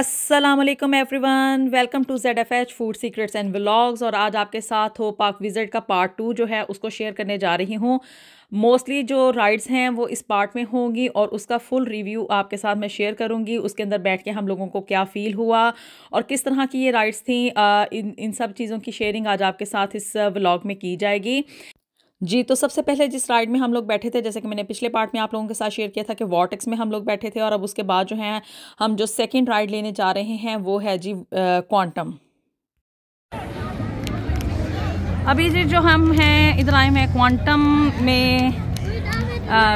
Aslam everyone welcome to Z F H food secrets and vlogs और आज आपके साथ हो पाक विज़िट का पार्ट टू जो है उसको शेयर करने जा रही हूँ मोस्टली जो राइड्स हैं वो इस पार्ट में होंगी और उसका फुल रिव्यू आपके साथ मैं शेयर करूंगी उसके अंदर बैठ के हम लोगों को क्या फ़ील हुआ और किस तरह की ये राइड्स थी आ, इन इन सब चीज़ों की शेयरिंग आज आपके साथ इस व्लॉग में की जाएगी जी तो सबसे पहले जिस राइड में हम लोग बैठे थे जैसे कि मैंने पिछले पार्ट में आप लोगों के साथ शेयर किया था कि वॉटेक्स में हम लोग बैठे थे और अब उसके बाद जो है हम जो सेकेंड राइड लेने जा रहे हैं वो है जी क्वांटम अभी जी जो हम हैं इधर आए हैं क्वांटम में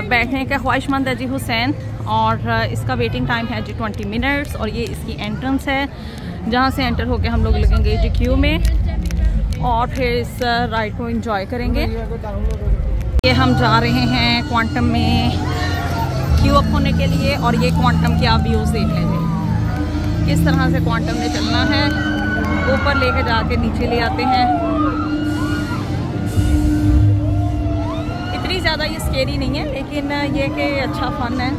बैठने का ख्वाहिशमंद है जी हुसैन और इसका वेटिंग टाइम है जी ट्वेंटी मिनट्स और ये इसकी एंट्रेंस है जहाँ से एंटर होकर हम लोग लगेंगे जी क्यू में और फिर इस राइड uh, को इंजॉय करेंगे ये हम जा रहे हैं क्वांटम में क्यू अप होने के लिए और ये क्वांटम के आप व्यूज़ देख लेंगे किस तरह से क्वांटम में चलना है ऊपर लेके जाके नीचे ले आते हैं इतनी ज़्यादा ये स्केरी नहीं है लेकिन uh, ये कि अच्छा फन है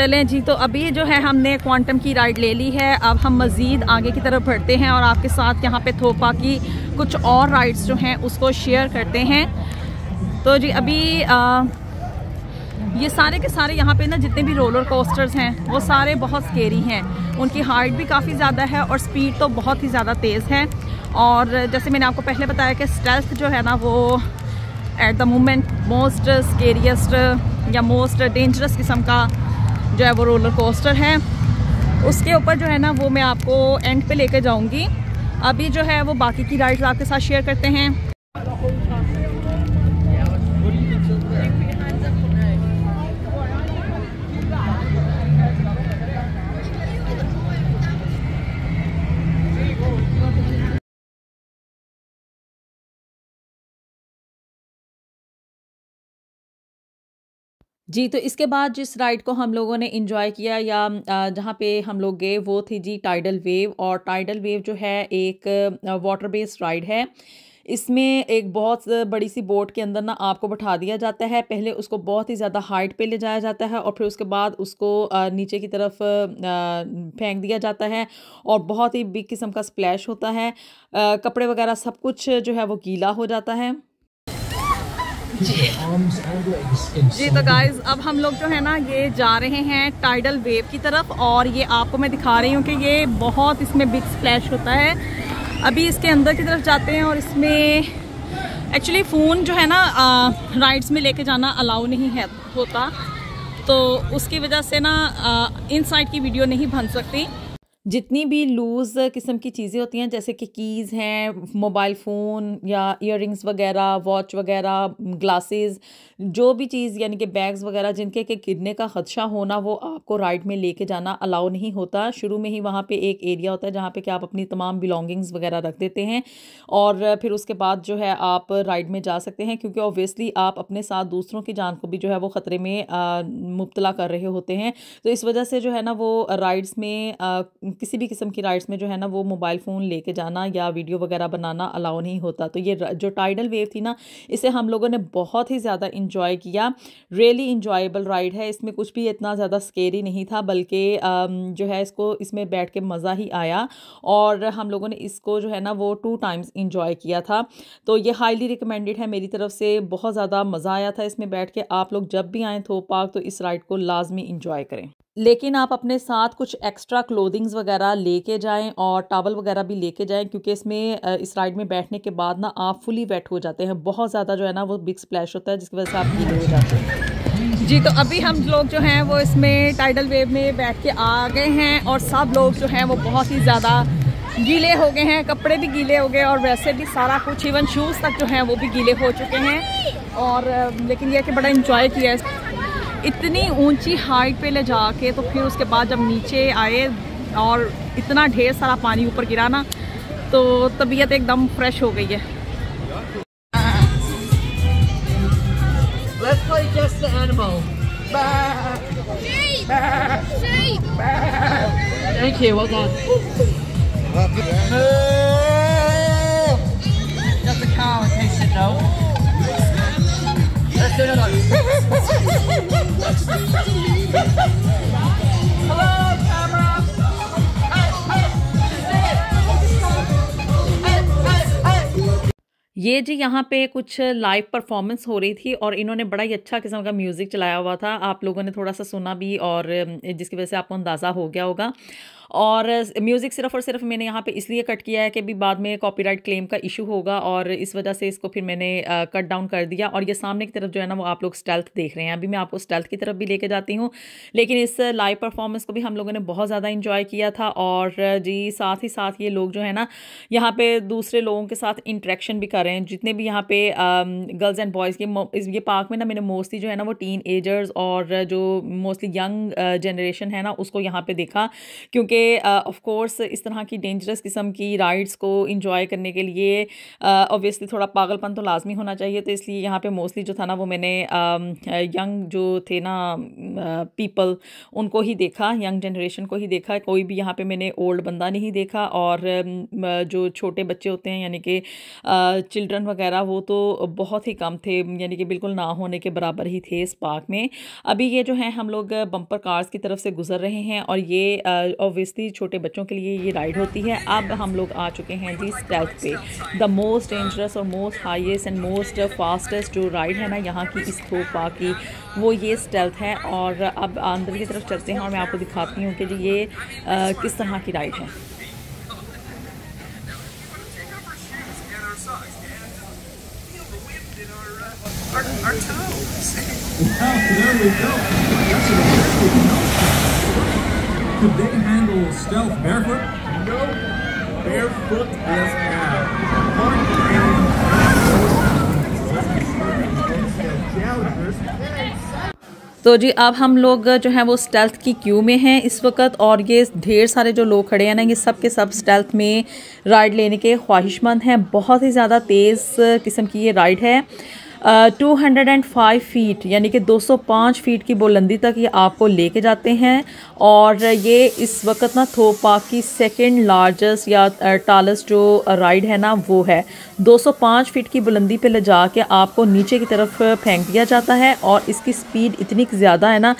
चलें जी तो अभी जो है हमने क्वांटम की राइड ले ली है अब हम मज़ीद आगे की तरफ बढ़ते हैं और आपके साथ यहाँ पे थोपा की कुछ और राइड्स जो हैं उसको शेयर करते हैं तो जी अभी आ, ये सारे के सारे यहाँ पे ना जितने भी रोलर कोस्टर्स हैं वो सारे बहुत स्केरी हैं उनकी हार्ट भी काफ़ी ज़्यादा है और स्पीड तो बहुत ही ज़्यादा तेज़ है और जैसे मैंने आपको पहले बताया कि स्टेल्थ जो है ना वो at the moment most scariest या मोस्ट डेंजरस किस्म का जो है वो रोलर कोस्टर है उसके ऊपर जो है ना वो मैं आपको एंड पे लेके जाऊंगी अभी जो है वो बाकी की राइड्स आपके साथ शेयर करते हैं जी तो इसके बाद जिस राइड को हम लोगों ने इन्जॉय किया या जहाँ पे हम लोग गए वो थी जी टाइडल वेव और टाइडल वेव जो है एक वाटर बेस्ड राइड है इसमें एक बहुत बड़ी सी बोट के अंदर ना आपको बैठा दिया जाता है पहले उसको बहुत ही ज़्यादा हाइट पे ले जाया जाता है और फिर उसके बाद उसको नीचे की तरफ फेंक दिया जाता है और बहुत ही बिग किस्म का स्प्लैश होता है कपड़े वगैरह सब कुछ जो है वो गीला हो जाता है जी तो गाइज अब हम लोग जो है ना ये जा रहे हैं टाइडल वेव की तरफ और ये आपको मैं दिखा रही हूँ कि ये बहुत इसमें बिग स्प्लैश होता है अभी इसके अंदर की तरफ जाते हैं और इसमें एक्चुअली फ़ोन जो है ना राइड्स में लेके जाना अलाउ नहीं है होता तो उसकी वजह से ना साइड की वीडियो नहीं बन सकती जितनी भी लूज़ किस्म की चीज़ें होती हैं जैसे कि कीज़ हैं मोबाइल फ़ोन या इयर वगैरह वॉच वगैरह ग्लासेस जो भी चीज़ यानी कि बैग्स वगैरह जिनके के गिरने का ख़दशा होना वो आपको राइड में लेके जाना अलाउ नहीं होता शुरू में ही वहाँ पे एक एरिया होता है जहाँ पे कि आप अपनी तमाम बिलोंगिंग्स वगैरह रख देते हैं और फिर उसके बाद जो है आप राइड में जा सकते हैं क्योंकि ऑब्वियसली आप अपने साथ दूसरों की जान को भी जो है वो ख़तरे में मुबतला कर रहे होते हैं तो इस वजह से जो है ना वो राइड्स में किसी भी किस्म की राइड्स में जो है ना वो मोबाइल फ़ोन लेके जाना या वीडियो वगैरह बनाना अलाउ नहीं होता तो ये जो टाइडल वेव थी ना इसे हम लोगों ने बहुत ही ज़्यादा इंजॉय किया रियली इंजॉयबल राइड है इसमें कुछ भी इतना ज़्यादा स्केरी नहीं था बल्कि जो है इसको इसमें बैठ के मज़ा ही आया और हम लोगों ने इसको जो है ना वो टू टाइम्स इंजॉय किया था तो ये हाईली रिकमेंडेड है मेरी तरफ से बहुत ज़्यादा मज़ा आया था इसमें बैठ के आप लोग जब भी आएँ थो पार्क तो इस राइड को लाजमी इन्जॉय करें लेकिन आप अपने साथ कुछ एक्स्ट्रा क्लोदिंग्स वगैरह लेके जाएं और टावल वगैरह भी लेके जाएं क्योंकि इसमें इस राइड में बैठने के बाद ना आप फुली वेट हो जाते हैं बहुत ज़्यादा जो है ना वो बिग स्प्लैश होता है जिसकी वजह से आप गीले हो जाते हैं जी तो अभी हम लोग जो हैं वो इसमें टाइडल वेव में बैठ के आ गए हैं और सब लोग जो हैं वो बहुत ही ज़्यादा गीले हो गए हैं कपड़े भी गीले हो गए और वैसे भी सारा कुछ इवन शूज़ तक जो हैं वो भी गीले हो चुके हैं और लेकिन यह कि बड़ा इन्जॉय किया है इतनी ऊंची हाइट पे ले जाके तो फिर उसके बाद जब नीचे आए और इतना ढेर सारा पानी ऊपर गिरा ना तो तबीयत एकदम फ्रेश हो गई है Let's play just the animal. Bah. Sheep. Bah. Sheep. Bah. Thank you. Well done. That's a cow in case you know. ये जी यहाँ पे कुछ लाइव परफॉर्मेंस हो रही थी और इन्होंने बड़ा ही अच्छा किस्म का म्यूज़िक चलाया हुआ था आप लोगों ने थोड़ा सा सुना भी और जिसकी वजह से आपको अंदाज़ा हो गया होगा और म्यूज़िक सिर्फ और सिर्फ मैंने यहाँ पे इसलिए कट किया है कि भी बाद में कॉपीराइट क्लेम का इशू होगा और इस वजह से इसको फिर मैंने कट डाउन कर दिया और ये सामने की तरफ जो है ना वो आप लोग स्टेल्थ देख रहे हैं अभी मैं आपको स्टेल्थ की तरफ भी लेके जाती हूँ लेकिन इस लाइव परफॉर्मेंस को भी हम लोगों ने बहुत ज़्यादा इंजॉय किया था और जी साथ ही साथ ये लोग जो है ना यहाँ पर दूसरे लोगों के साथ इंट्रैक्शन भी कर रहे हैं जितने भी यहाँ पर गर्ल्स एंड बॉयज़ के ये पार्क में ना मैंने मोस्टली जो है ना वो टीन एजर्स और जो मोस्टली यंग जनरेशन है ना उसको यहाँ पर देखा क्योंकि ऑफ कोर्स इस तरह की डेंजरस किस्म की राइड्स को इंजॉय करने के लिए ऑब्वियसली uh, थोड़ा पागलपन तो लाजमी होना चाहिए तो इसलिए यहाँ पे मोस्टली जो था ना वो मैंने यंग जो थे ना पीपल उनको ही देखा यंग जनरेशन को ही देखा कोई भी यहाँ पे मैंने ओल्ड बंदा नहीं देखा और जो छोटे बच्चे होते हैं यानी कि चिल्ड्रन वगैरह वो तो बहुत ही कम थे यानी कि बिल्कुल ना होने के बराबर ही थे इस पार्क में अभी ये जो है हम लोग बम्पर कार्स की तरफ से गुजर रहे हैं और ये ऑब्वियस ऑब्वियसली छोटे बच्चों के लिए ये राइड होती है अब हम लोग आ चुके हैं जी स्टेल्थ पे द मोस्ट डेंजरस और most highest and most fastest जो राइड है ना यहाँ की इस थोपा की वो ये स्टेल्थ है और अब अंदर की तरफ चलते हैं और मैं आपको दिखाती हूँ कि जी ये आ, किस तरह की राइड है Our, our toes. there we go. That's a good Stealth barefoot? No, barefoot is out. तो जी अब हम लोग जो है वो स्टेल्थ की क्यू में हैं इस वक्त और ये ढेर सारे जो लोग खड़े हैं ना ये सब के सब स्टेल्थ में राइड लेने के ख्वाहिशमंद हैं बहुत ही ज़्यादा तेज़ किस्म की ये राइड है two hundred and five feet यानी कि दो सौ पाँच फ़ीट की बुलंदी तक ये आपको लेके जाते हैं और ये इस वक्त ना थोपा की सेकेंड लार्जेस्ट या टालस जो राइड है ना वो है दो सौ पाँच फ़ीट की बुलंदी पे ले जा के आपको नीचे की तरफ फेंक दिया जाता है और इसकी स्पीड इतनी ज़्यादा है ना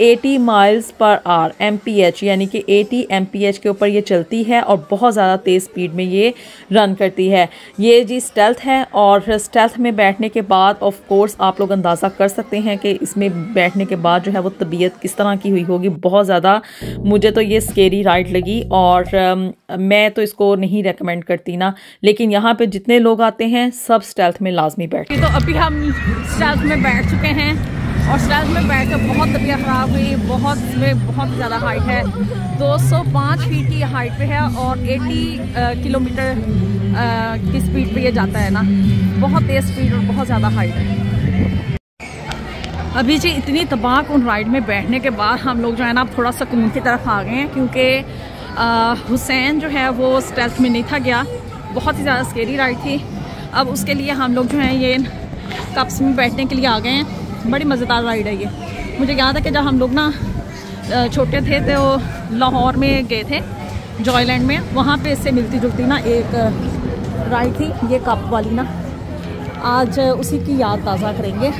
80 माइल्स पर आर एम यानी कि 80 एम के ऊपर ये चलती है और बहुत ज़्यादा तेज़ स्पीड में ये रन करती है ये जी स्टेल्थ है और स्टेल्थ में बैठने के बाद ऑफ कोर्स आप लोग अंदाज़ा कर सकते हैं कि इसमें बैठने के बाद जो है वो तबीयत किस तरह की हुई होगी बहुत ज़्यादा मुझे तो ये स्केरी राइड लगी और मैं तो इसको नहीं रेकमेंड करती ना लेकिन यहाँ पर जितने लोग आते हैं सब स्टेल्थ में लाजमी बैठते तो अभी हम स्टेल्थ में बैठ चुके हैं और स्टैंड में बैठ कर बहुत तबीयत ख़राब हुई बहुत में बहुत ज़्यादा हाइट है 205 फीट की हाइट पे है और 80 किलोमीटर की स्पीड पे ये जाता है ना बहुत तेज़ स्पीड और बहुत ज़्यादा हाइट है अभी जी इतनी तबाक उन राइड में बैठने के बाद हम लोग जो है ना थोड़ा सुकून की तरफ आ गए हैं क्योंकि हुसैन जो है वो स्टेल्थ में नहीं था गया बहुत ही ज़्यादा स्केरी राइड थी अब उसके लिए हम लोग जो हैं ये कप्स में बैठने के लिए आ गए हैं बड़ी मज़ेदार राइड है ये मुझे याद है कि जब हम लोग ना छोटे थे तो लाहौर में गए थे जॉयलैंड में वहाँ पे इससे मिलती जुलती ना एक राइड थी ये कप वाली ना आज उसी की याद ताज़ा करेंगे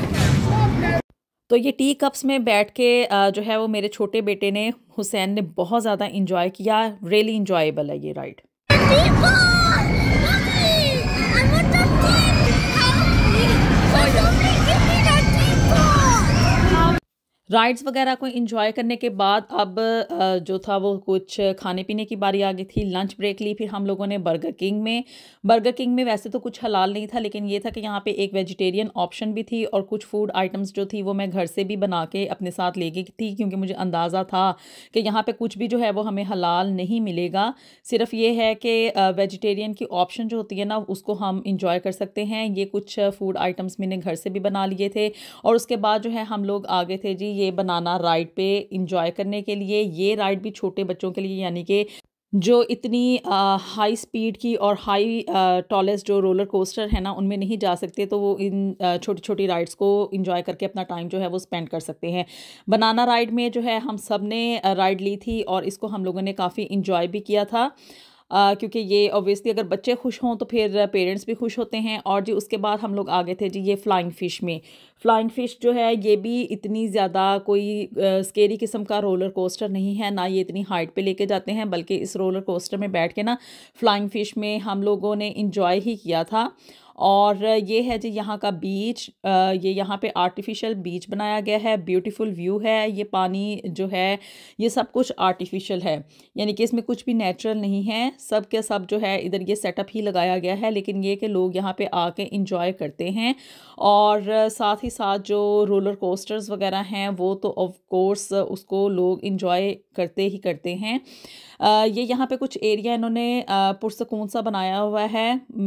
तो ये टी कप्स में बैठ के जो है वो मेरे छोटे बेटे ने हुसैन ने बहुत ज़्यादा इंजॉय किया रियली इंजॉयबल है ये राइड राइड्स वगैरह को इन्जॉय करने के बाद अब जो था वो कुछ खाने पीने की बारी आ गई थी लंच ब्रेक ली फिर हम लोगों ने बर्गर किंग में बर्गर किंग में वैसे तो कुछ हलाल नहीं था लेकिन ये था कि यहाँ पे एक वेजिटेरियन ऑप्शन भी थी और कुछ फूड आइटम्स जो थी वो मैं घर से भी बना के अपने साथ ले गई थी क्योंकि मुझे अंदाज़ा था कि यहाँ पर कुछ भी जो है वो हमें हलाल नहीं मिलेगा सिर्फ ये है कि वेजिटेरियन की ऑप्शन जो होती है ना उसको हम इंजॉय कर सकते हैं ये कुछ फूड आइटम्स मैंने घर से भी बना लिए थे और उसके बाद जो है हम लोग आगे थे जी ये बनाना राइड पे इंजॉय करने के लिए ये राइड भी छोटे बच्चों के लिए यानी कि जो इतनी आ, हाई स्पीड की और हाई टॉलेस्ट जो रोलर कोस्टर है ना उनमें नहीं जा सकते तो वो इन छोटी छोटी राइड्स को इंजॉय करके अपना टाइम जो है वो स्पेंड कर सकते हैं बनाना राइड में जो है हम सब ने राइड ली थी और इसको हम लोगों ने काफ़ी इंजॉय भी किया था आ, क्योंकि ये ऑब्वियसली अगर बच्चे खुश हों तो फिर पेरेंट्स भी खुश होते हैं और जी उसके बाद हम लोग आ गए थे जी ये फ्लाइंग फ़िश में फ्लाइंग फ़िश जो है ये भी इतनी ज़्यादा कोई स्केरी किस्म का रोलर कोस्टर नहीं है ना ये इतनी हाइट पे लेके जाते हैं बल्कि इस रोलर कोस्टर में बैठ के ना फ्लाइंग फ़िश में हम लोगों ने इन्जॉय ही किया था और ये है जी यहाँ का बीच ये यहाँ पे आर्टिफिशियल बीच बनाया गया है ब्यूटीफुल व्यू है ये पानी जो है ये सब कुछ आर्टिफिशियल है यानी कि इसमें कुछ भी नेचुरल नहीं है सब के सब जो है इधर ये सेटअप ही लगाया गया है लेकिन ये कि लोग यहाँ पे आके इंजॉय करते हैं और साथ ही साथ जो रोलर कोस्टर्स वगैरह हैं वो तो ऑफ कोर्स उसको लोग इन्जॉय करते ही करते हैं ये यहाँ पे कुछ एरिया इन्होंने पुरसकून सा बनाया हुआ है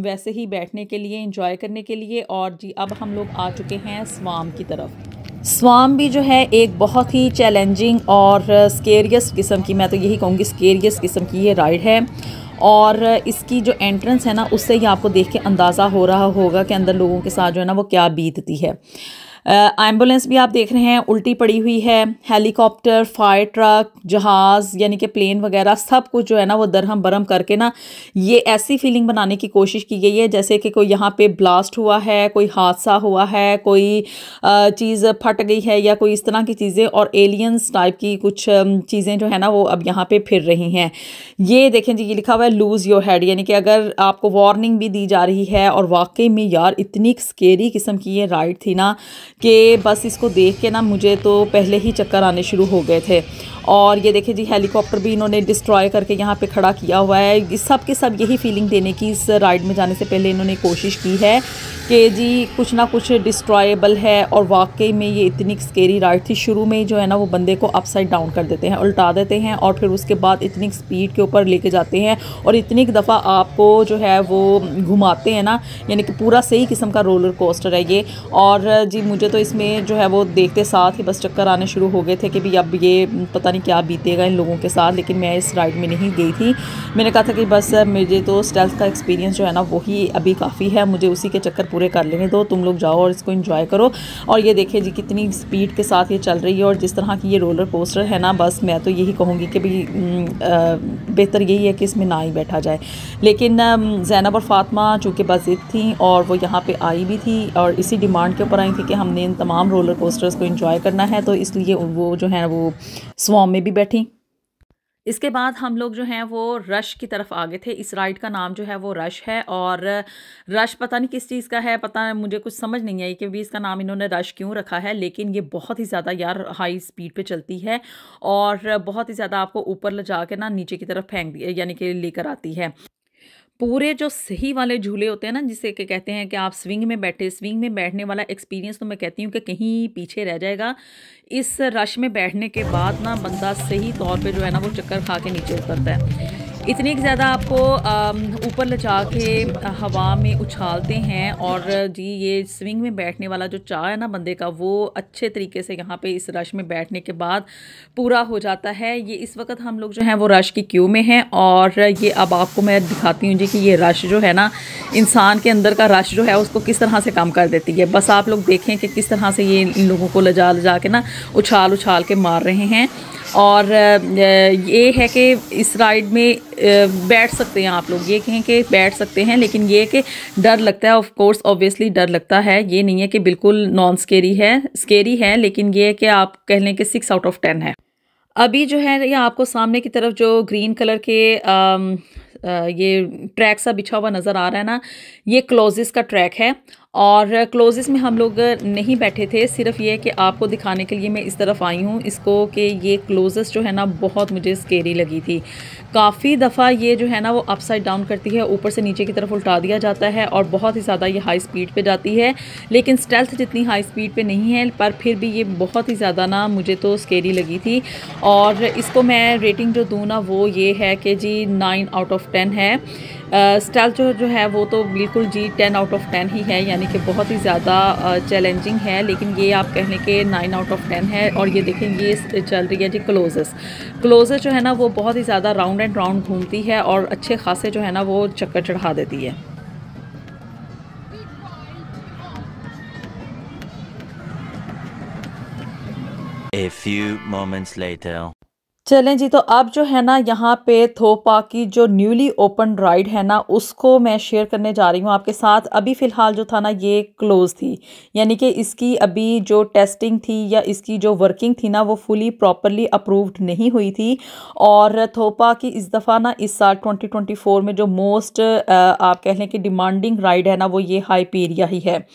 वैसे ही बैठने के लिए इंजॉय करने के लिए और जी अब हम लोग आ चुके हैं स्वाम की तरफ स्वाम भी जो है एक बहुत ही चैलेंजिंग और स्केरियस किस्म की मैं तो यही कहूँगी स्केरियस किस्म की ये राइड है और इसकी जो एंट्रेंस है ना उससे ही आपको देख के अंदाज़ा हो रहा होगा कि अंदर लोगों के साथ जो है ना वो क्या बीतती है एम्बुलेंस भी आप देख रहे हैं उल्टी पड़ी हुई है हेलीकॉप्टर फायर ट्रक जहाज़ यानी कि प्लेन वगैरह सब कुछ जो है ना वो दरहम बरहम करके ना ये ऐसी फीलिंग बनाने की कोशिश की गई है जैसे कि कोई यहाँ पे ब्लास्ट हुआ है कोई हादसा हुआ है कोई चीज़ फट गई है या कोई इस तरह की चीज़ें और एलियंस टाइप की कुछ चीज़ें जो है ना वो अब यहाँ पे फिर रही हैं ये देखें जी ये लिखा हुआ है लूज़ योर हेड यानी कि अगर आपको वार्निंग भी दी जा रही है और वाकई में यार इतनी स्केरी किस्म की ये राइड थी ना कि बस इसको देख के ना मुझे तो पहले ही चक्कर आने शुरू हो गए थे और ये देखें जी हेलीकॉप्टर भी इन्होंने डिस्ट्रॉय करके यहाँ पे खड़ा किया हुआ है सब के सब यही फीलिंग देने की इस राइड में जाने से पहले इन्होंने कोशिश की है कि जी कुछ ना कुछ डिस्ट्रॉयबल है और वाकई में ये इतनी स्केरी राइड थी शुरू में ही जो है ना वो बंदे को अपसाइड डाउन कर देते हैं उल्टा देते हैं और फिर उसके बाद इतनी स्पीड के ऊपर लेके जाते हैं और इतनी एक दफ़ा आपको जो है वो घुमाते हैं ना यानी कि पूरा सही किस्म का रोलर कोस्टर है ये और जी मुझे तो इसमें जो है वो देखते साथ ही बस चक्कर आने शुरू हो गए थे कि भाई अब ये पता नहीं क्या बीतेगा इन लोगों के साथ लेकिन मैं इस राइड में नहीं गई थी मैंने कहा था कि बस मुझे तो स्टेल्थ का एक्सपीरियंस जो है ना वही अभी काफ़ी है मुझे उसी के चक्कर पूरे कर लेने दो तुम लोग जाओ और इसको इन्जॉय करो और ये देखिए जी कितनी स्पीड के साथ ये चल रही है और जिस तरह की ये रोलर कोस्टर है ना बस मैं तो यही कहूँगी कि भाई बेहतर यही है कि इसमें ना ही बैठा जाए लेकिन जैनब और फातमा चूँकि बाजिद थी और वो यहाँ पर आई भी थी और इसी डिमांड के ऊपर आई थी कि हमने इन तमाम रोलर कोस्टर्स को इन्जॉय करना है तो इसलिए वो जो है वो स्वाम में भी बैठी इसके बाद हम लोग जो हैं वो रश की तरफ आ गए थे इस राइड का नाम जो है वो रश है और रश पता नहीं किस चीज़ का है पता मुझे कुछ समझ नहीं आई कि भी इसका नाम इन्होंने रश क्यों रखा है लेकिन ये बहुत ही ज़्यादा यार हाई स्पीड पे चलती है और बहुत ही ज़्यादा आपको ऊपर ले जा ना नीचे की तरफ फेंक यानी कि लेकर आती है पूरे जो सही वाले झूले होते हैं ना जिसे के कहते हैं कि आप स्विंग में बैठे स्विंग में बैठने वाला एक्सपीरियंस तो मैं कहती हूँ कि कहीं पीछे रह जाएगा इस रश में बैठने के बाद ना बंदा सही तौर पे जो है ना वो चक्कर खा के नीचे उतरता है इतने ज़्यादा आपको ऊपर लचा के हवा में उछालते हैं और जी ये स्विंग में बैठने वाला जो चा है ना बंदे का वो अच्छे तरीके से यहाँ पे इस रश में बैठने के बाद पूरा हो जाता है ये इस वक्त हम लोग जो हैं वो रश की क्यू में हैं और ये अब आपको मैं दिखाती हूँ जी कि ये रश जो है ना इंसान के अंदर का रश जो है उसको किस तरह से कम कर देती है बस आप लोग देखें कि किस तरह से ये इन लोगों को लजा लजा के ना उछाल उछाल के मार रहे हैं और ये है कि इस राइड में बैठ सकते हैं आप लोग ये कहें कि बैठ सकते हैं लेकिन ये कि डर लगता है ऑफ कोर्स ऑब्वियसली डर लगता है ये नहीं है कि बिल्कुल नॉन स्केरी है स्केरी है लेकिन ये है कि आप कह लें कि सिक्स आउट ऑफ टेन है अभी जो है ये आपको सामने की तरफ जो ग्रीन कलर के आ, आ, ये ट्रैक सा बिछा हुआ नज़र आ रहा है ना ये क्लोजिस का ट्रैक है और क्लोजेस में हम लोग नहीं बैठे थे सिर्फ ये कि आपको दिखाने के लिए मैं इस तरफ आई हूँ इसको कि ये क्लोजेस जो है ना बहुत मुझे स्केरी लगी थी काफ़ी दफ़ा ये जो है ना वो अपसाइड डाउन करती है ऊपर से नीचे की तरफ उल्टा दिया जाता है और बहुत ही ज़्यादा ये हाई स्पीड पे जाती है लेकिन स्टेल्थ जितनी हाई स्पीड पे नहीं है पर फिर भी ये बहुत ही ज़्यादा ना मुझे तो स्केरी लगी थी और इसको मैं रेटिंग जो दूँ ना वो ये है कि जी नाइन आउट ऑफ टेन है स्टाइल जो है वो तो बिल्कुल जी टेन आउट ऑफ टेन ही है यानी कि बहुत ही ज़्यादा चैलेंजिंग है लेकिन ये आप कहने के नाइन आउट ऑफ टेन है और ये देखें ये चल रही है जी क्लोजेस क्लोजेस जो है ना वो बहुत ही ज़्यादा राउंड एंड राउंड घूमती है और अच्छे खासे जो है ना वो चक्कर चढ़ा देती है A few moments later. चलें जी तो अब जो है ना यहाँ पे थोपा की जो न्यूली ओपन राइड है ना उसको मैं शेयर करने जा रही हूँ आपके साथ अभी फ़िलहाल जो था ना ये क्लोज़ थी यानी कि इसकी अभी जो टेस्टिंग थी या इसकी जो वर्किंग थी ना वो फुली प्रॉपरली अप्रूव्ड नहीं हुई थी और थोपा की इस दफ़ा ना इस साल ट्वेंटी ट्वेंटी फोर में जो मोस्ट आप कह लें कि डिमांडिंग राइड है ना वो ये हाइपेरिया ही है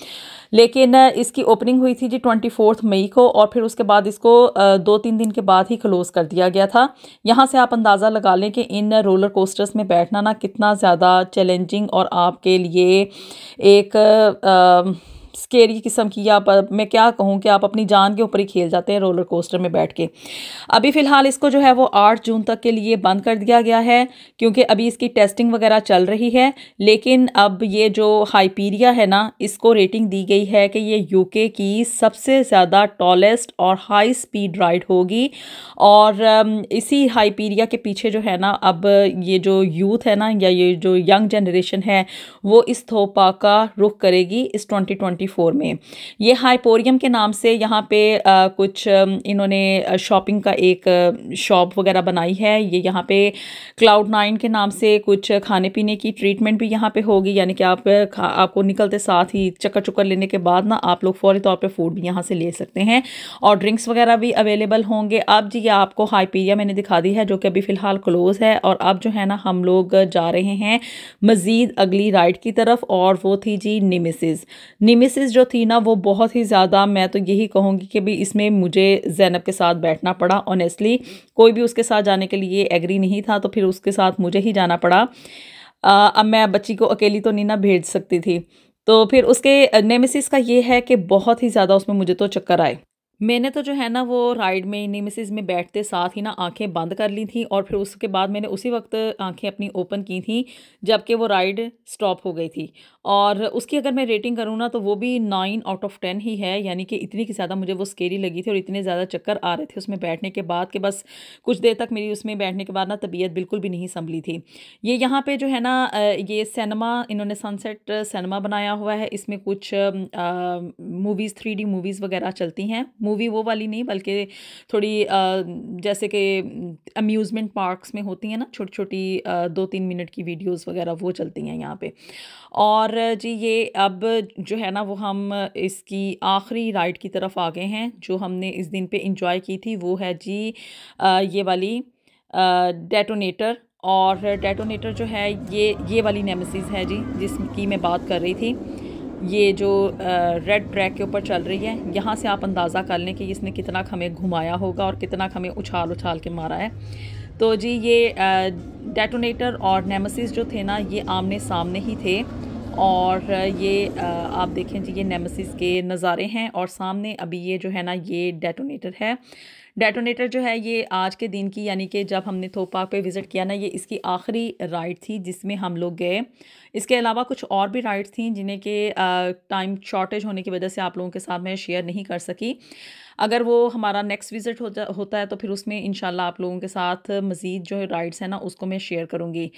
लेकिन इसकी ओपनिंग हुई थी जी ट्वेंटी फोर्थ मई को और फिर उसके बाद इसको दो तीन दिन के बाद ही क्लोज़ कर दिया गया था यहाँ से आप अंदाज़ा लगा लें कि इन रोलर कोस्टर्स में बैठना ना कितना ज़्यादा चैलेंजिंग और आपके लिए एक आ, स्केरी किस्म की आप मैं क्या कहूँ कि आप अपनी जान के ऊपर ही खेल जाते हैं रोलर कोस्टर में बैठ के अभी फ़िलहाल इसको जो है वो आठ जून तक के लिए बंद कर दिया गया है क्योंकि अभी इसकी टेस्टिंग वगैरह चल रही है लेकिन अब ये जो हाइपीरिया है ना इसको रेटिंग दी गई है कि ये यूके की सबसे ज़्यादा टॉलेस्ट और हाई स्पीड राइड होगी और इसी हाइपीरिया के पीछे जो है ना अब ये जो यूथ है ना या ये जो यंग जनरेशन है वो इस थोपा का रुख करेगी इस ट्वेंटी 1934 में ये हाइपोरियम के नाम से यहाँ पे आ, कुछ इन्होंने शॉपिंग का एक शॉप वगैरह बनाई है ये यहाँ पे क्लाउड नाइन के नाम से कुछ खाने पीने की ट्रीटमेंट भी यहाँ पे होगी यानी कि आप आपको निकलते साथ ही चक्कर चुक्कर लेने के बाद ना आप लोग फौरी तौर पर फूड भी यहाँ से ले सकते हैं और ड्रिंक्स वगैरह भी अवेलेबल होंगे अब जी आपको हाइपीरिया मैंने दिखा दी है जो कि अभी फ़िलहाल क्लोज़ है और अब जो है ना हम लोग जा रहे हैं मज़ीद अगली राइड की तरफ और वो थी जी निमिसिस निमिस केसेस जो थी ना वो बहुत ही ज़्यादा मैं तो यही कहूँगी कि भाई इसमें मुझे जैनब के साथ बैठना पड़ा ऑनेस्टली कोई भी उसके साथ जाने के लिए एग्री नहीं था तो फिर उसके साथ मुझे ही जाना पड़ा आ, अब मैं बच्ची को अकेली तो नहीं ना भेज सकती थी तो फिर उसके नेमेसिस का ये है कि बहुत ही ज़्यादा उसमें मुझे तो चक्कर आए मैंने तो जो है ना वो राइड में नेमेसिस में बैठते साथ ही ना आंखें बंद कर ली थी और फिर उसके बाद मैंने उसी वक्त आंखें अपनी ओपन की थी जबकि वो राइड स्टॉप हो गई थी और उसकी अगर मैं रेटिंग करूँ ना तो वो भी नाइन आउट ऑफ टेन ही है यानी कि इतनी की ज़्यादा मुझे वो स्केरी लगी थी और इतने ज़्यादा चक्कर आ रहे थे उसमें बैठने के बाद कि बस कुछ देर तक मेरी उसमें बैठने के बाद ना तबीयत बिल्कुल भी नहीं संभली थी ये यहाँ पर जो है ना ये सिनेमा इन्होंने सनसेट सिनेमा बनाया हुआ है इसमें कुछ मूवीज़ थ्री मूवीज़ वगैरह चलती हैं मूवी वो वाली नहीं बल्कि थोड़ी जैसे कि अम्यूज़मेंट पार्क्स में होती हैं ना छोटी छोटी दो तीन मिनट की वीडियोस वगैरह वो चलती हैं यहाँ पे और जी ये अब जो है ना वो हम इसकी आखिरी राइड की तरफ आ गए हैं जो हमने इस दिन पे इंजॉय की थी वो है जी ये वाली डेटोनेटर और डेटोनेटर जो है ये ये वाली नेमसिस है जी जिसकी मैं बात कर रही थी ये जो रेड ट्रैक के ऊपर चल रही है यहाँ से आप अंदाज़ा कर लें कि इसने कितना हमें घुमाया होगा और कितना हमें उछाल उछाल के मारा है तो जी ये डेटोनेटर और नेमसिस जो थे ना ये आमने सामने ही थे और ये आप देखें जी ये नेमसिस के नज़ारे हैं और सामने अभी ये जो है ना ये डेटोनेटर है डेटोनेटर जो है ये आज के दिन की यानी कि जब हमने थोपा पे विज़िट किया ना ये इसकी आखिरी राइड थी जिसमें हम लोग गए इसके अलावा कुछ और भी राइड्स थी जिन्हें कि टाइम शॉर्टेज होने की वजह से आप लोगों के साथ मैं शेयर नहीं कर सकी अगर वो हमारा नेक्स्ट विज़िट हो जा होता है तो फिर उसमें इन आप लोगों के साथ मज़ीद जो है राइड्स हैं ना उसको मैं शेयर करूँगी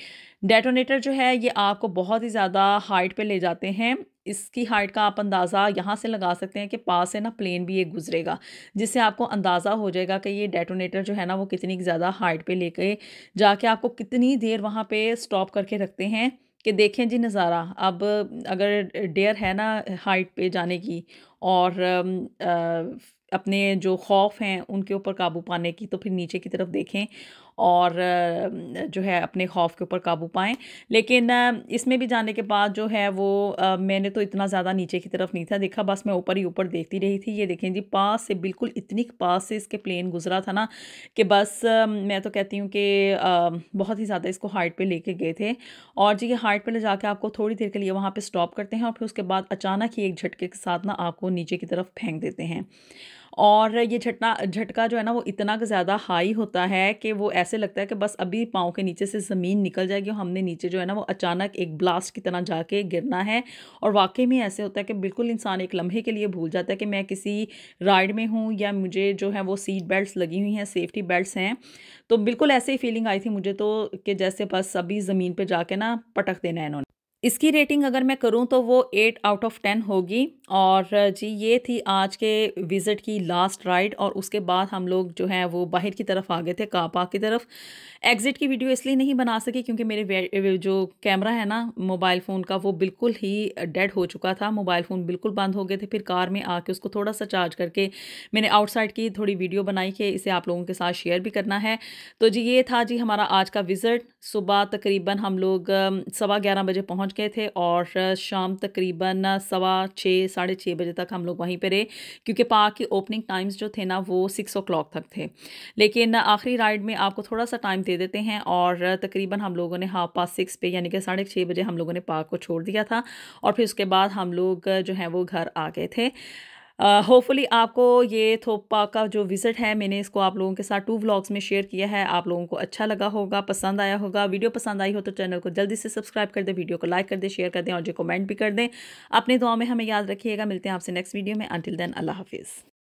डेटोनेटर जो है ये आपको बहुत ही ज़्यादा हाइट पर ले जाते हैं इसकी हाइट का आप अंदाज़ा यहाँ से लगा सकते हैं कि पास से ना प्लेन भी एक गुजरेगा जिससे आपको अंदाज़ा हो जाएगा कि ये डेटोनेटर जो है ना वो कितनी ज़्यादा हाइट पे लेके जाके आपको कितनी देर वहाँ पे स्टॉप करके रखते हैं कि देखें जी नज़ारा अब अगर डेयर है ना हाइट पे जाने की और अपने जो खौफ हैं उनके ऊपर काबू पाने की तो फिर नीचे की तरफ देखें और जो है अपने खौफ के ऊपर काबू पाएँ लेकिन इसमें भी जाने के बाद जो है वो मैंने तो इतना ज़्यादा नीचे की तरफ नहीं था देखा बस मैं ऊपर ही ऊपर देखती रही थी ये देखें जी पास से बिल्कुल इतनी पास से इसके प्लेन गुजरा था ना कि बस मैं तो कहती हूँ कि बहुत ही ज़्यादा इसको हाइट पर लेके गए थे और जी ये हाइट पर ले जा आपको थोड़ी देर के लिए वहाँ पर स्टॉप करते हैं और फिर उसके बाद अचानक ही एक झटके के साथ ना आपको नीचे की तरफ फेंक देते हैं और ये झटना झटका जो है ना वो इतना ज़्यादा हाई होता है कि वो ऐसे लगता है कि बस अभी पाँव के नीचे से ज़मीन निकल जाएगी और हमने नीचे जो है ना वो अचानक एक ब्लास्ट की तरह जाके गिरना है और वाकई में ऐसे होता है कि बिल्कुल इंसान एक लम्हे के लिए भूल जाता है कि मैं किसी राइड में हूँ या मुझे जो है वो सीट बेल्ट लगी हुई हैं सेफ्टी बेल्ट हैं तो बिल्कुल ऐसे ही फीलिंग आई थी मुझे तो कि जैसे बस अभी ज़मीन पर जाके ना पटक देना है इन्होंने इसकी रेटिंग अगर मैं करूं तो वो एट आउट ऑफ टेन होगी और जी ये थी आज के विज़िट की लास्ट राइड और उसके बाद हम लोग जो हैं वो बाहर की तरफ आ गए थे कापा की तरफ एग्ज़िट की वीडियो इसलिए नहीं बना सकी क्योंकि मेरे जो कैमरा है ना मोबाइल फ़ोन का वो बिल्कुल ही डेड हो चुका था मोबाइल फ़ोन बिल्कुल बंद हो गए थे फिर कार में आके उसको थोड़ा सा चार्ज करके मैंने आउटसाइड की थोड़ी वीडियो बनाई कि इसे आप लोगों के साथ शेयर भी करना है तो जी ये था जी हमारा आज का विज़िट सुबह तकरीबन हम लोग सवा ग्यारह बजे पहुँच पहुंच गए थे और शाम तकरीबन सवा छः साढ़े छः बजे तक हम लोग वहीं पर रहे क्योंकि पार्क के ओपनिंग टाइम्स जो थे ना वो सिक्स ओ क्लाक तक थे लेकिन आखिरी राइड में आपको थोड़ा सा टाइम दे देते हैं और तकरीबन हम लोगों ने हाफ पास सिक्स पे यानी कि साढ़े छः बजे हम लोगों ने पार्क को छोड़ दिया था और फिर उसके बाद हम लोग जो हैं वो घर आ गए थे होपफुली uh, आपको ये थोपा का जो विज़िट है मैंने इसको आप लोगों के साथ टू व्लॉग्स में शेयर किया है आप लोगों को अच्छा लगा होगा पसंद आया होगा वीडियो पसंद आई हो तो चैनल को जल्दी से सब्सक्राइब कर दें वीडियो को लाइक कर दें शेयर कर दें और जो कमेंट भी कर दें अपने दुआ में हमें याद रखिएगा मिलते हैं आपसे नेक्स्ट वीडियो में अंटिल देन अल्लाह हाफिज़